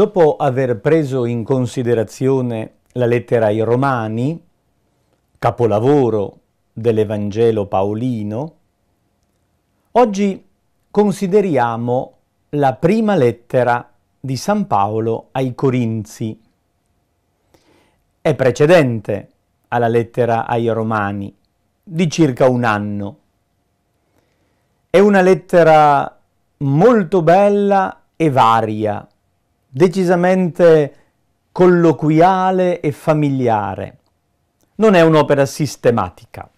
Dopo aver preso in considerazione la lettera ai Romani, capolavoro dell'Evangelo paolino, oggi consideriamo la prima lettera di San Paolo ai Corinzi. È precedente alla lettera ai Romani, di circa un anno. È una lettera molto bella e varia decisamente colloquiale e familiare. Non è un'opera sistematica.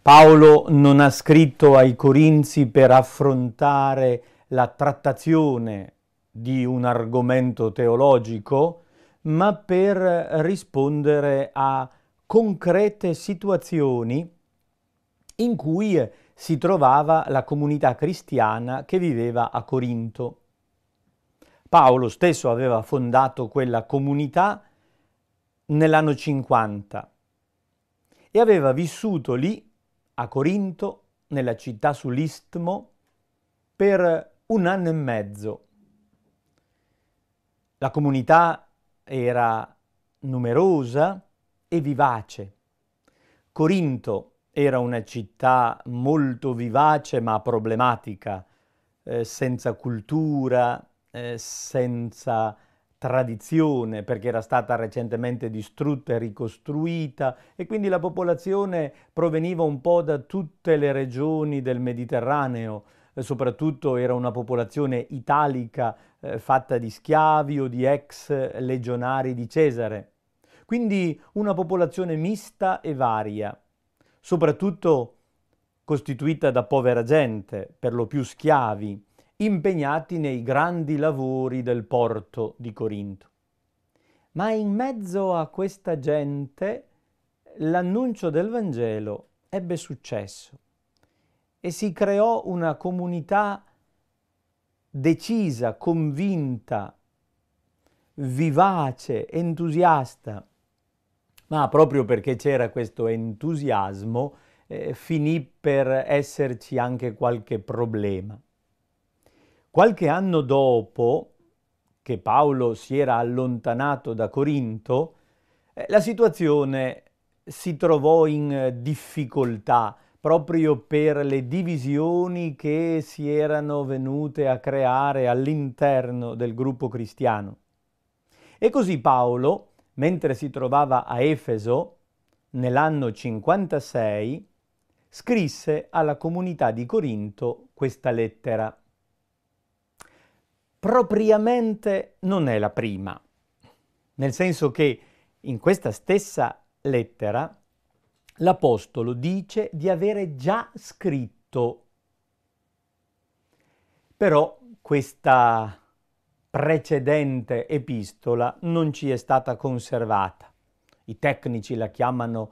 Paolo non ha scritto ai Corinzi per affrontare la trattazione di un argomento teologico, ma per rispondere a concrete situazioni in cui si trovava la comunità cristiana che viveva a Corinto. Paolo stesso aveva fondato quella comunità nell'anno 50 e aveva vissuto lì, a Corinto, nella città sull'Istmo, per un anno e mezzo. La comunità era numerosa e vivace. Corinto era una città molto vivace ma problematica, eh, senza cultura, eh, senza tradizione perché era stata recentemente distrutta e ricostruita e quindi la popolazione proveniva un po' da tutte le regioni del Mediterraneo, eh, soprattutto era una popolazione italica eh, fatta di schiavi o di ex legionari di Cesare. Quindi una popolazione mista e varia, soprattutto costituita da povera gente, per lo più schiavi, impegnati nei grandi lavori del porto di Corinto. Ma in mezzo a questa gente l'annuncio del Vangelo ebbe successo e si creò una comunità decisa, convinta, vivace, entusiasta. Ma proprio perché c'era questo entusiasmo, eh, finì per esserci anche qualche problema. Qualche anno dopo che Paolo si era allontanato da Corinto, eh, la situazione si trovò in eh, difficoltà proprio per le divisioni che si erano venute a creare all'interno del gruppo cristiano. E così Paolo, mentre si trovava a Efeso, nell'anno 56, scrisse alla comunità di Corinto questa lettera propriamente non è la prima, nel senso che in questa stessa lettera l'Apostolo dice di avere già scritto. Però questa precedente epistola non ci è stata conservata. I tecnici la chiamano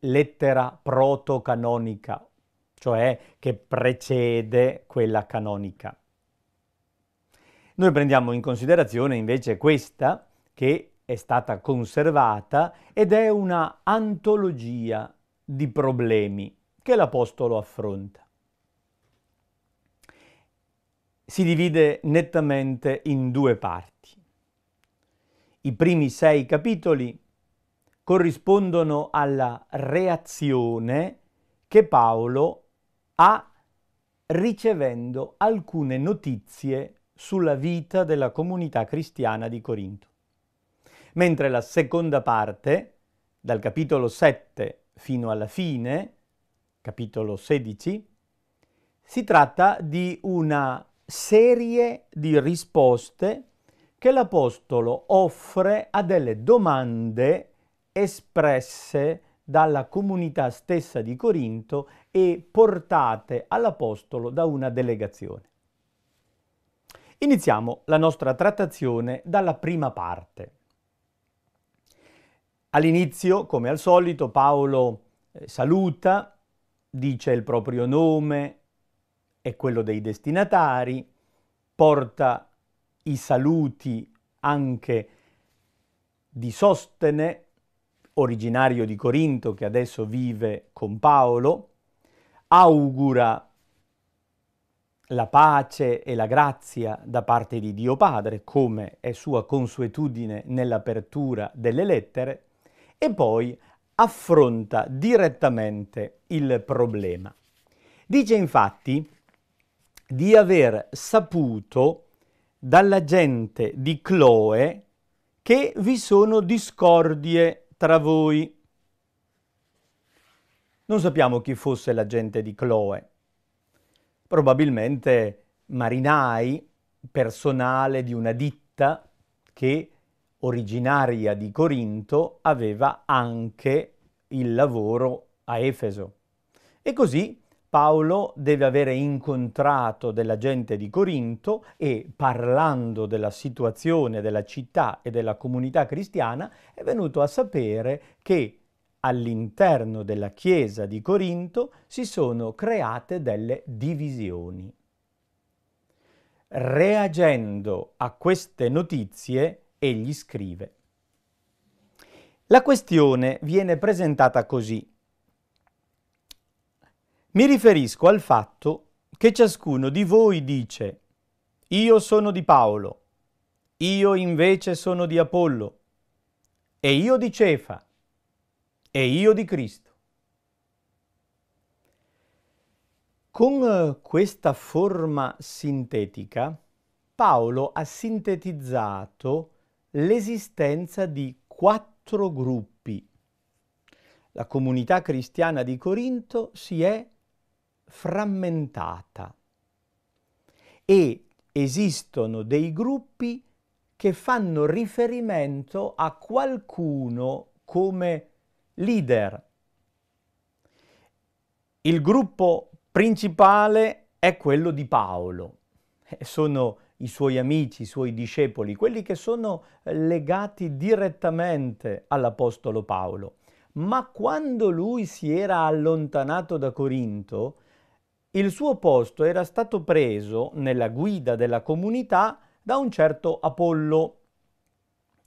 lettera protocanonica, cioè che precede quella canonica. Noi prendiamo in considerazione invece questa che è stata conservata ed è una antologia di problemi che l'Apostolo affronta. Si divide nettamente in due parti. I primi sei capitoli corrispondono alla reazione che Paolo ha ricevendo alcune notizie sulla vita della comunità cristiana di Corinto. Mentre la seconda parte, dal capitolo 7 fino alla fine, capitolo 16, si tratta di una serie di risposte che l'Apostolo offre a delle domande espresse dalla comunità stessa di Corinto e portate all'Apostolo da una delegazione. Iniziamo la nostra trattazione dalla prima parte. All'inizio, come al solito, Paolo eh, saluta, dice il proprio nome e quello dei destinatari, porta i saluti anche di Sostene, originario di Corinto che adesso vive con Paolo, augura la pace e la grazia da parte di Dio Padre, come è sua consuetudine nell'apertura delle lettere, e poi affronta direttamente il problema. Dice infatti di aver saputo dalla gente di Cloe che vi sono discordie tra voi. Non sappiamo chi fosse la gente di Cloe, probabilmente marinai, personale di una ditta che originaria di Corinto aveva anche il lavoro a Efeso. E così Paolo deve avere incontrato della gente di Corinto e parlando della situazione della città e della comunità cristiana è venuto a sapere che all'interno della Chiesa di Corinto si sono create delle divisioni. Reagendo a queste notizie, egli scrive La questione viene presentata così. Mi riferisco al fatto che ciascuno di voi dice io sono di Paolo, io invece sono di Apollo e io di Cefa e io di Cristo. Con eh, questa forma sintetica Paolo ha sintetizzato l'esistenza di quattro gruppi. La comunità cristiana di Corinto si è frammentata e esistono dei gruppi che fanno riferimento a qualcuno come leader. Il gruppo principale è quello di Paolo, eh, sono i suoi amici, i suoi discepoli, quelli che sono legati direttamente all'Apostolo Paolo. Ma quando lui si era allontanato da Corinto, il suo posto era stato preso nella guida della comunità da un certo Apollo,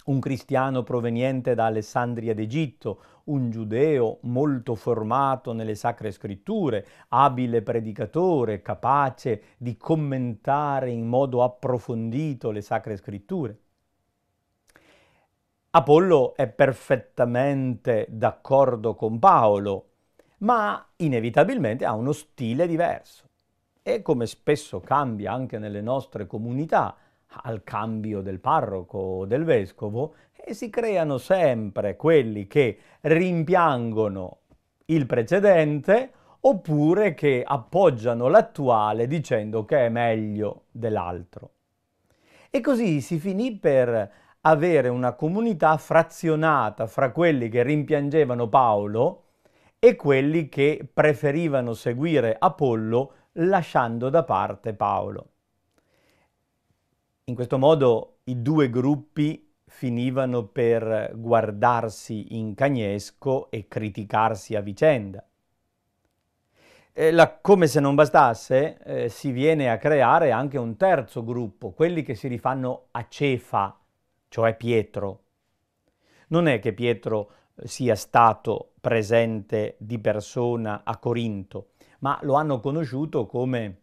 un cristiano proveniente da Alessandria d'Egitto, un giudeo molto formato nelle sacre scritture, abile predicatore, capace di commentare in modo approfondito le sacre scritture. Apollo è perfettamente d'accordo con Paolo, ma inevitabilmente ha uno stile diverso e come spesso cambia anche nelle nostre comunità, al cambio del parroco o del vescovo e si creano sempre quelli che rimpiangono il precedente oppure che appoggiano l'attuale dicendo che è meglio dell'altro. E così si finì per avere una comunità frazionata fra quelli che rimpiangevano Paolo e quelli che preferivano seguire Apollo lasciando da parte Paolo. In questo modo i due gruppi finivano per guardarsi in cagnesco e criticarsi a vicenda. La, come se non bastasse, eh, si viene a creare anche un terzo gruppo, quelli che si rifanno a Cefa, cioè Pietro. Non è che Pietro eh, sia stato presente di persona a Corinto, ma lo hanno conosciuto come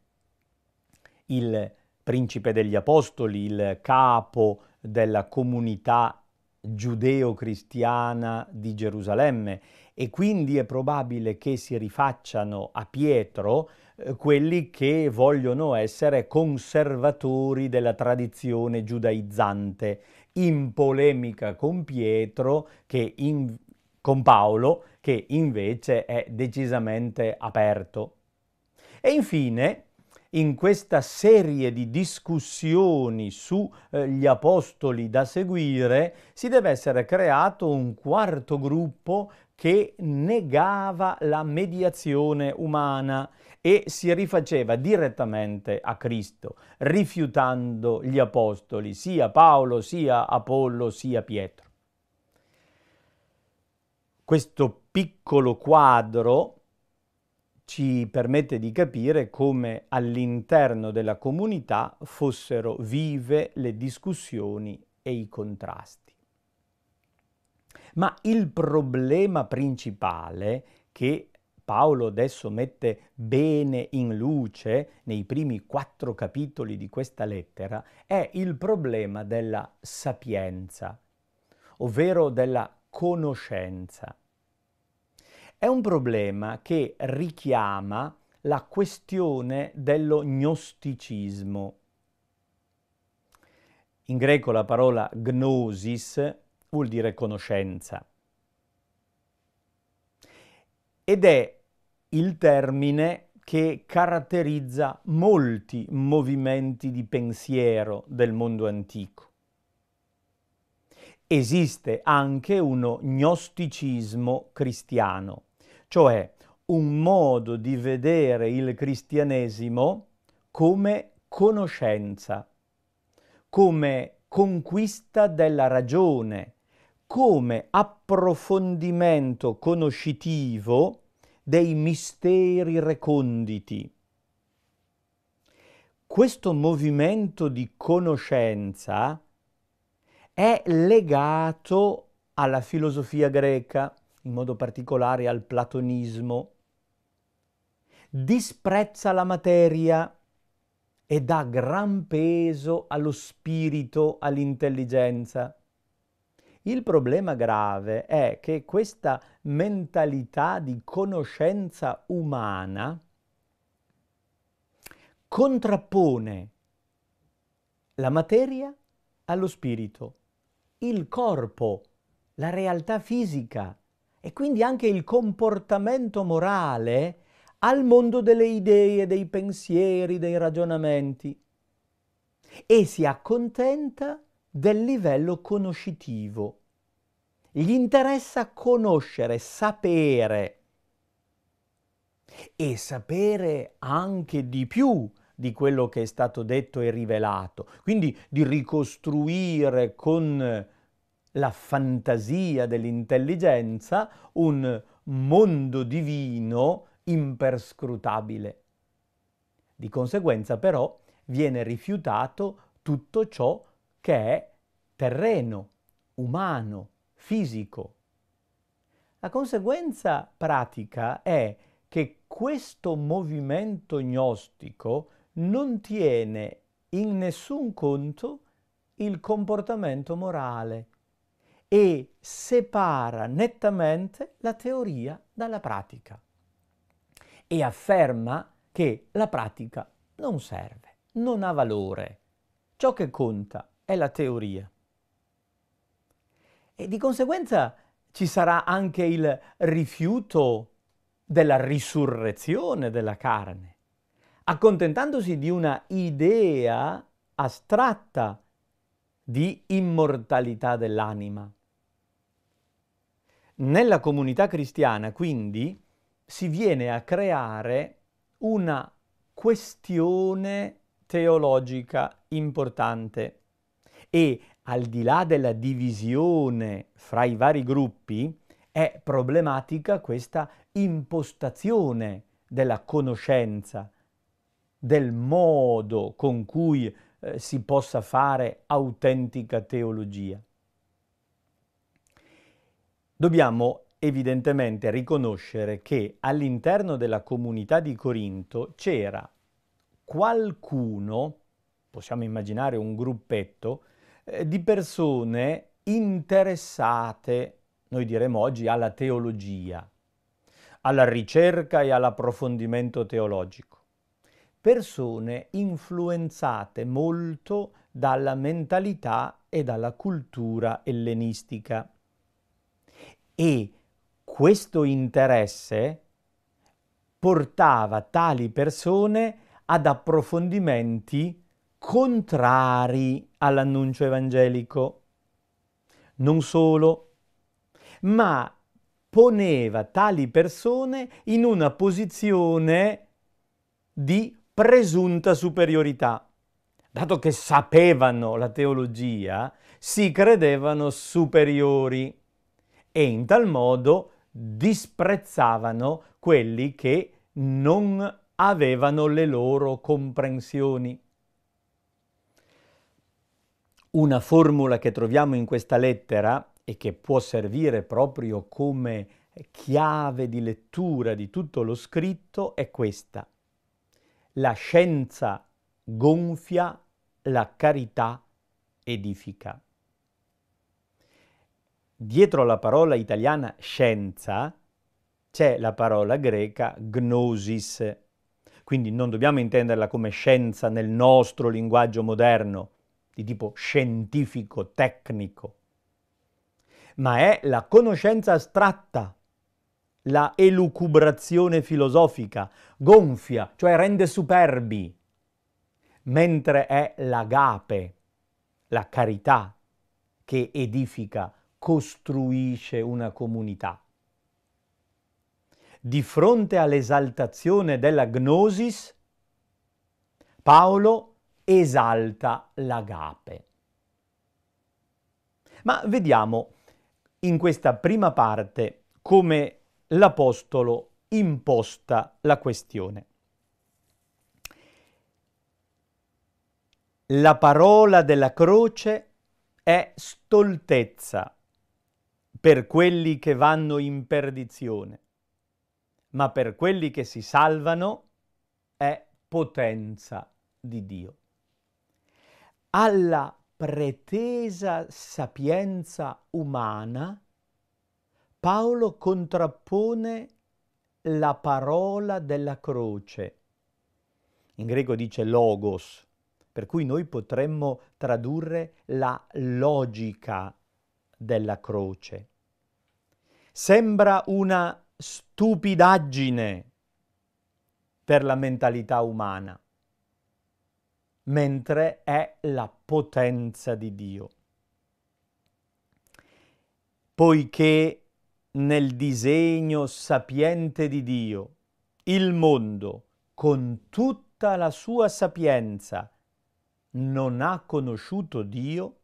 il principe degli apostoli, il capo della comunità giudeo-cristiana di Gerusalemme e quindi è probabile che si rifacciano a Pietro eh, quelli che vogliono essere conservatori della tradizione giudaizzante in polemica con Pietro che in, con Paolo che invece è decisamente aperto. E infine in questa serie di discussioni sugli eh, apostoli da seguire si deve essere creato un quarto gruppo che negava la mediazione umana e si rifaceva direttamente a Cristo, rifiutando gli apostoli, sia Paolo, sia Apollo, sia Pietro. Questo piccolo quadro ci permette di capire come all'interno della comunità fossero vive le discussioni e i contrasti. Ma il problema principale che Paolo adesso mette bene in luce nei primi quattro capitoli di questa lettera è il problema della sapienza, ovvero della conoscenza. È un problema che richiama la questione dello gnosticismo. In greco la parola gnosis vuol dire conoscenza ed è il termine che caratterizza molti movimenti di pensiero del mondo antico. Esiste anche uno gnosticismo cristiano cioè un modo di vedere il cristianesimo come conoscenza, come conquista della ragione, come approfondimento conoscitivo dei misteri reconditi. Questo movimento di conoscenza è legato alla filosofia greca, in modo particolare al platonismo, disprezza la materia e dà gran peso allo spirito, all'intelligenza. Il problema grave è che questa mentalità di conoscenza umana contrappone la materia allo spirito, il corpo, la realtà fisica, e quindi anche il comportamento morale al mondo delle idee, dei pensieri, dei ragionamenti e si accontenta del livello conoscitivo. Gli interessa conoscere, sapere e sapere anche di più di quello che è stato detto e rivelato, quindi di ricostruire con la fantasia dell'intelligenza un mondo divino imperscrutabile. Di conseguenza però viene rifiutato tutto ciò che è terreno, umano, fisico. La conseguenza pratica è che questo movimento gnostico non tiene in nessun conto il comportamento morale, e separa nettamente la teoria dalla pratica e afferma che la pratica non serve, non ha valore. Ciò che conta è la teoria. E di conseguenza ci sarà anche il rifiuto della risurrezione della carne, accontentandosi di una idea astratta di immortalità dell'anima, nella comunità cristiana, quindi, si viene a creare una questione teologica importante e al di là della divisione fra i vari gruppi è problematica questa impostazione della conoscenza, del modo con cui eh, si possa fare autentica teologia. Dobbiamo evidentemente riconoscere che all'interno della comunità di Corinto c'era qualcuno, possiamo immaginare un gruppetto, eh, di persone interessate, noi diremmo oggi, alla teologia, alla ricerca e all'approfondimento teologico. Persone influenzate molto dalla mentalità e dalla cultura ellenistica e questo interesse portava tali persone ad approfondimenti contrari all'annuncio evangelico. Non solo, ma poneva tali persone in una posizione di presunta superiorità. Dato che sapevano la teologia, si credevano superiori e in tal modo disprezzavano quelli che non avevano le loro comprensioni. Una formula che troviamo in questa lettera e che può servire proprio come chiave di lettura di tutto lo scritto è questa. La scienza gonfia, la carità edifica dietro la parola italiana scienza c'è la parola greca gnosis. Quindi non dobbiamo intenderla come scienza nel nostro linguaggio moderno, di tipo scientifico, tecnico, ma è la conoscenza astratta, la elucubrazione filosofica, gonfia, cioè rende superbi, mentre è l'agape, la carità, che edifica, costruisce una comunità. Di fronte all'esaltazione della gnosis, Paolo esalta l'agape. Ma vediamo in questa prima parte come l'Apostolo imposta la questione. La parola della croce è stoltezza per quelli che vanno in perdizione, ma per quelli che si salvano è potenza di Dio. Alla pretesa sapienza umana Paolo contrappone la parola della croce. In greco dice logos, per cui noi potremmo tradurre la logica della croce. Sembra una stupidaggine per la mentalità umana, mentre è la potenza di Dio. Poiché nel disegno sapiente di Dio il mondo, con tutta la sua sapienza, non ha conosciuto Dio,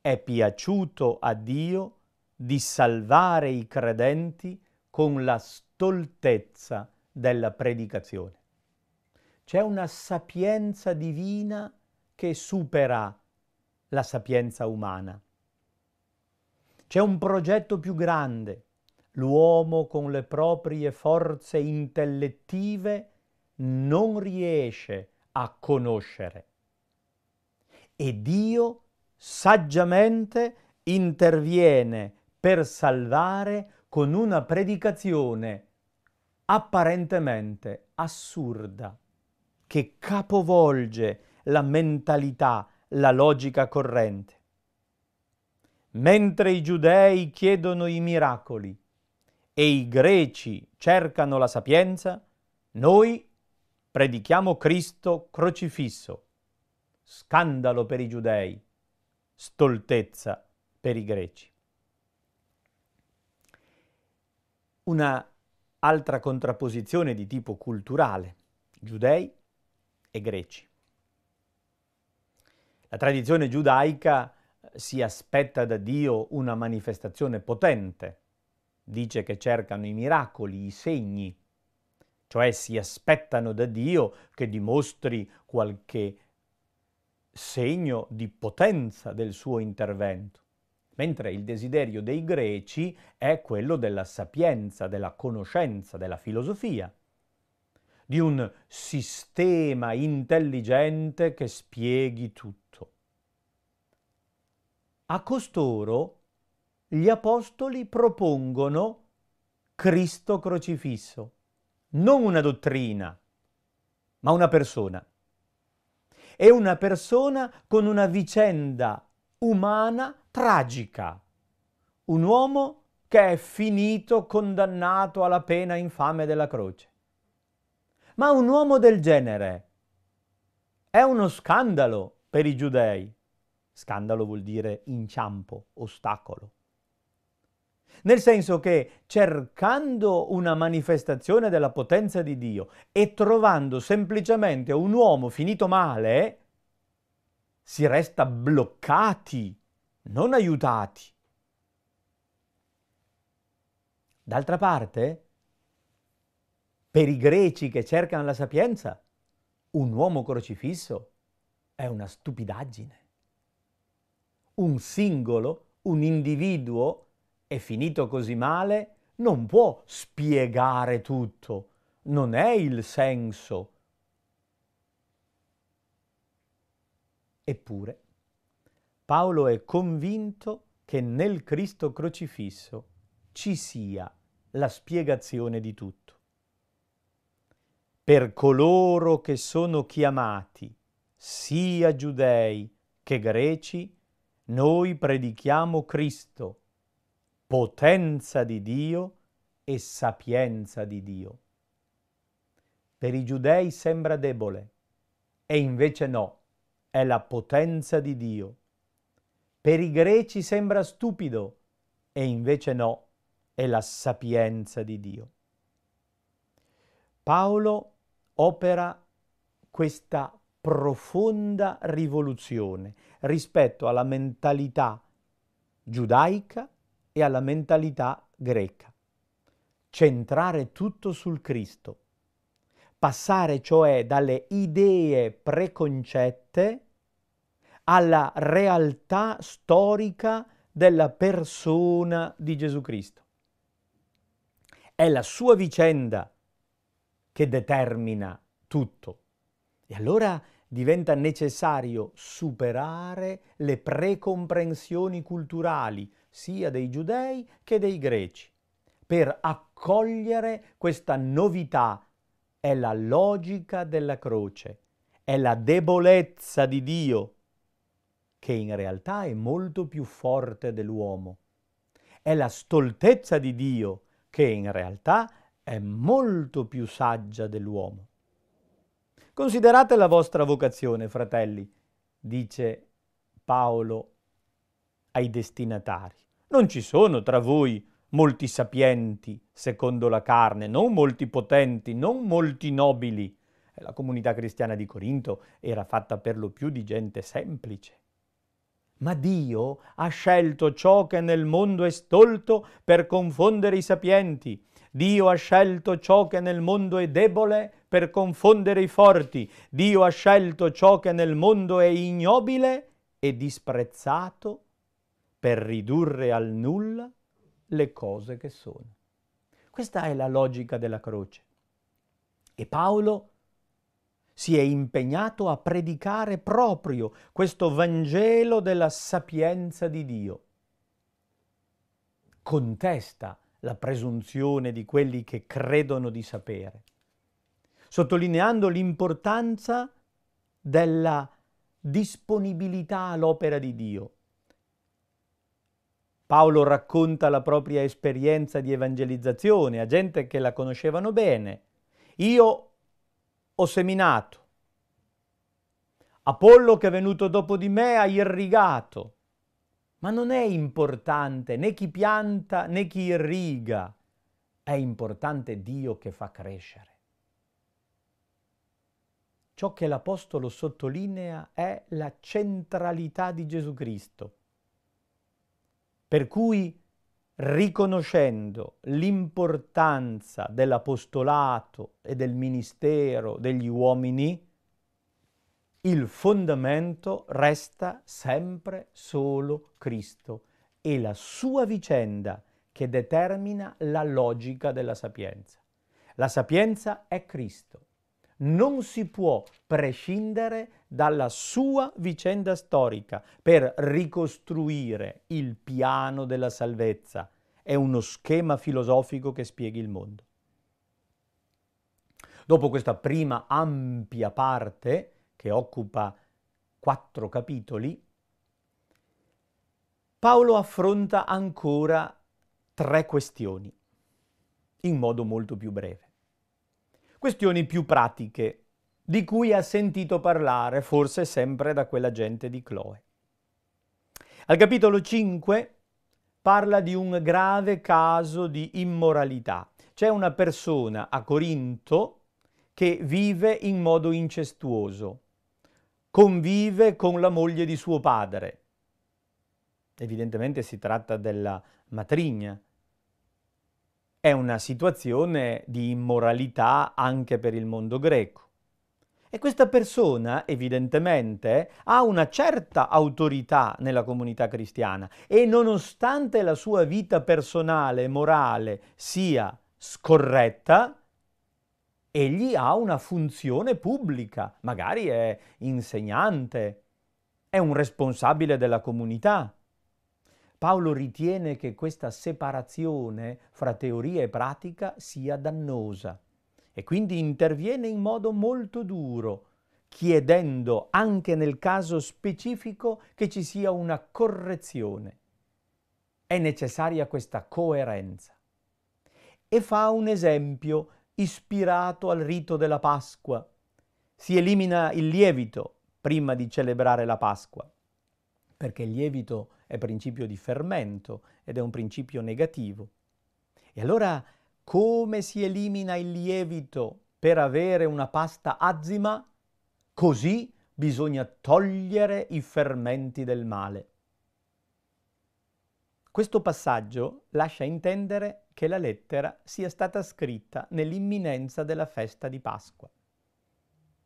è piaciuto a Dio di salvare i credenti con la stoltezza della predicazione. C'è una sapienza divina che supera la sapienza umana. C'è un progetto più grande, l'uomo con le proprie forze intellettive non riesce a conoscere. E Dio saggiamente interviene per salvare con una predicazione apparentemente assurda che capovolge la mentalità, la logica corrente. Mentre i giudei chiedono i miracoli e i greci cercano la sapienza, noi predichiamo Cristo crocifisso. Scandalo per i giudei, stoltezza per i greci. una altra contrapposizione di tipo culturale, giudei e greci. La tradizione giudaica eh, si aspetta da Dio una manifestazione potente, dice che cercano i miracoli, i segni, cioè si aspettano da Dio che dimostri qualche segno di potenza del suo intervento mentre il desiderio dei greci è quello della sapienza, della conoscenza, della filosofia, di un sistema intelligente che spieghi tutto. A costoro gli apostoli propongono Cristo crocifisso, non una dottrina, ma una persona. E una persona con una vicenda umana tragica. Un uomo che è finito condannato alla pena infame della croce. Ma un uomo del genere è uno scandalo per i giudei. Scandalo vuol dire inciampo, ostacolo. Nel senso che cercando una manifestazione della potenza di Dio e trovando semplicemente un uomo finito male, si resta bloccati non aiutati. D'altra parte, per i greci che cercano la sapienza, un uomo crocifisso è una stupidaggine. Un singolo, un individuo, è finito così male, non può spiegare tutto, non è il senso. Eppure Paolo è convinto che nel Cristo crocifisso ci sia la spiegazione di tutto. Per coloro che sono chiamati, sia giudei che greci, noi predichiamo Cristo, potenza di Dio e sapienza di Dio. Per i giudei sembra debole, e invece no, è la potenza di Dio per i greci sembra stupido e invece no, è la sapienza di Dio. Paolo opera questa profonda rivoluzione rispetto alla mentalità giudaica e alla mentalità greca. Centrare tutto sul Cristo, passare cioè dalle idee preconcette alla realtà storica della persona di Gesù Cristo. È la sua vicenda che determina tutto. E allora diventa necessario superare le precomprensioni culturali sia dei giudei che dei greci per accogliere questa novità è la logica della croce, è la debolezza di Dio che in realtà è molto più forte dell'uomo. È la stoltezza di Dio che in realtà è molto più saggia dell'uomo. Considerate la vostra vocazione, fratelli, dice Paolo ai destinatari. Non ci sono tra voi molti sapienti secondo la carne, non molti potenti, non molti nobili. La comunità cristiana di Corinto era fatta per lo più di gente semplice. Ma Dio ha scelto ciò che nel mondo è stolto per confondere i sapienti. Dio ha scelto ciò che nel mondo è debole per confondere i forti. Dio ha scelto ciò che nel mondo è ignobile e disprezzato per ridurre al nulla le cose che sono. Questa è la logica della croce. E Paolo si è impegnato a predicare proprio questo Vangelo della sapienza di Dio. Contesta la presunzione di quelli che credono di sapere, sottolineando l'importanza della disponibilità all'opera di Dio. Paolo racconta la propria esperienza di evangelizzazione a gente che la conoscevano bene. Io ho seminato, Apollo che è venuto dopo di me ha irrigato. Ma non è importante né chi pianta né chi irriga, è importante Dio che fa crescere. Ciò che l'Apostolo sottolinea è la centralità di Gesù Cristo, per cui riconoscendo l'importanza dell'apostolato e del ministero degli uomini, il fondamento resta sempre solo Cristo e la sua vicenda che determina la logica della sapienza. La sapienza è Cristo non si può prescindere dalla sua vicenda storica per ricostruire il piano della salvezza. È uno schema filosofico che spieghi il mondo. Dopo questa prima ampia parte, che occupa quattro capitoli, Paolo affronta ancora tre questioni in modo molto più breve questioni più pratiche, di cui ha sentito parlare forse sempre da quella gente di Chloe. Al capitolo 5 parla di un grave caso di immoralità. C'è una persona a Corinto che vive in modo incestuoso, convive con la moglie di suo padre. Evidentemente si tratta della matrigna è una situazione di immoralità anche per il mondo greco. E questa persona evidentemente ha una certa autorità nella comunità cristiana e nonostante la sua vita personale e morale sia scorretta, egli ha una funzione pubblica, magari è insegnante, è un responsabile della comunità. Paolo ritiene che questa separazione fra teoria e pratica sia dannosa e quindi interviene in modo molto duro, chiedendo anche nel caso specifico che ci sia una correzione. È necessaria questa coerenza. E fa un esempio ispirato al rito della Pasqua. Si elimina il lievito prima di celebrare la Pasqua, perché il lievito è è principio di fermento ed è un principio negativo. E allora come si elimina il lievito per avere una pasta azima? Così bisogna togliere i fermenti del male. Questo passaggio lascia intendere che la lettera sia stata scritta nell'imminenza della festa di Pasqua.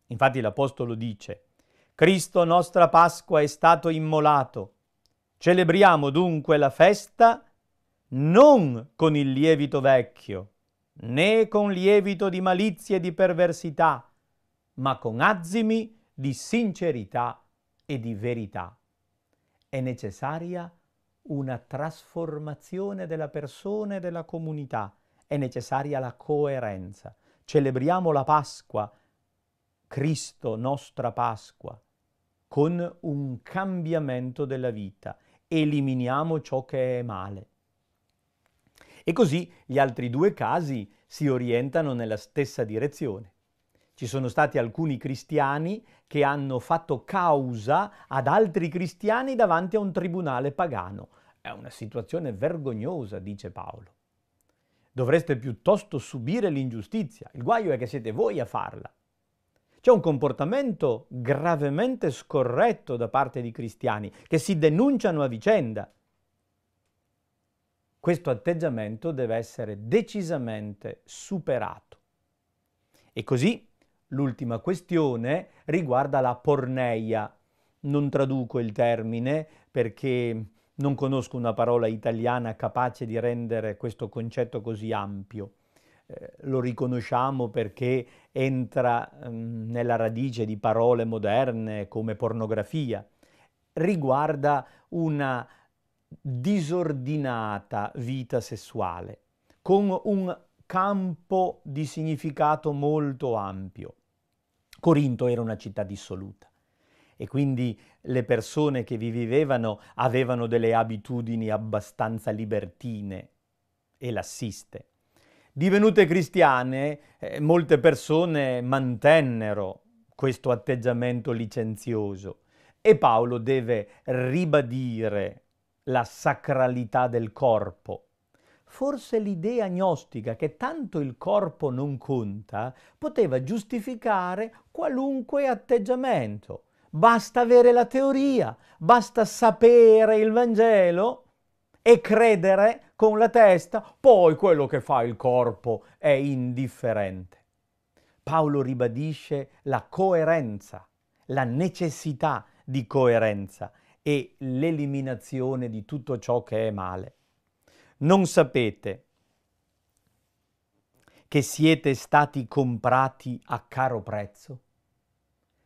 Infatti l'Apostolo dice, Cristo nostra Pasqua è stato immolato, Celebriamo dunque la festa non con il lievito vecchio, né con lievito di malizie e di perversità, ma con azzimi di sincerità e di verità. È necessaria una trasformazione della persona e della comunità, è necessaria la coerenza. Celebriamo la Pasqua, Cristo nostra Pasqua, con un cambiamento della vita eliminiamo ciò che è male. E così gli altri due casi si orientano nella stessa direzione. Ci sono stati alcuni cristiani che hanno fatto causa ad altri cristiani davanti a un tribunale pagano. È una situazione vergognosa, dice Paolo. Dovreste piuttosto subire l'ingiustizia. Il guaio è che siete voi a farla. C'è un comportamento gravemente scorretto da parte di cristiani che si denunciano a vicenda. Questo atteggiamento deve essere decisamente superato. E così l'ultima questione riguarda la porneia. Non traduco il termine perché non conosco una parola italiana capace di rendere questo concetto così ampio. Eh, lo riconosciamo perché entra mm, nella radice di parole moderne come pornografia, riguarda una disordinata vita sessuale con un campo di significato molto ampio. Corinto era una città dissoluta e quindi le persone che vi vivevano avevano delle abitudini abbastanza libertine e lassiste. Divenute cristiane, eh, molte persone mantennero questo atteggiamento licenzioso e Paolo deve ribadire la sacralità del corpo. Forse l'idea gnostica che tanto il corpo non conta poteva giustificare qualunque atteggiamento. Basta avere la teoria, basta sapere il Vangelo e credere con la testa, poi quello che fa il corpo è indifferente. Paolo ribadisce la coerenza, la necessità di coerenza e l'eliminazione di tutto ciò che è male. Non sapete che siete stati comprati a caro prezzo?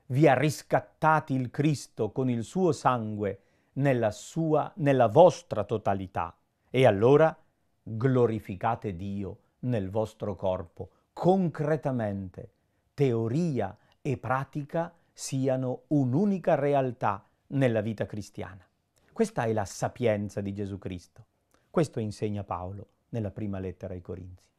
Vi ha riscattati il Cristo con il suo sangue nella, sua, nella vostra totalità e allora glorificate Dio nel vostro corpo, concretamente, teoria e pratica siano un'unica realtà nella vita cristiana. Questa è la sapienza di Gesù Cristo. Questo insegna Paolo nella prima lettera ai Corinzi.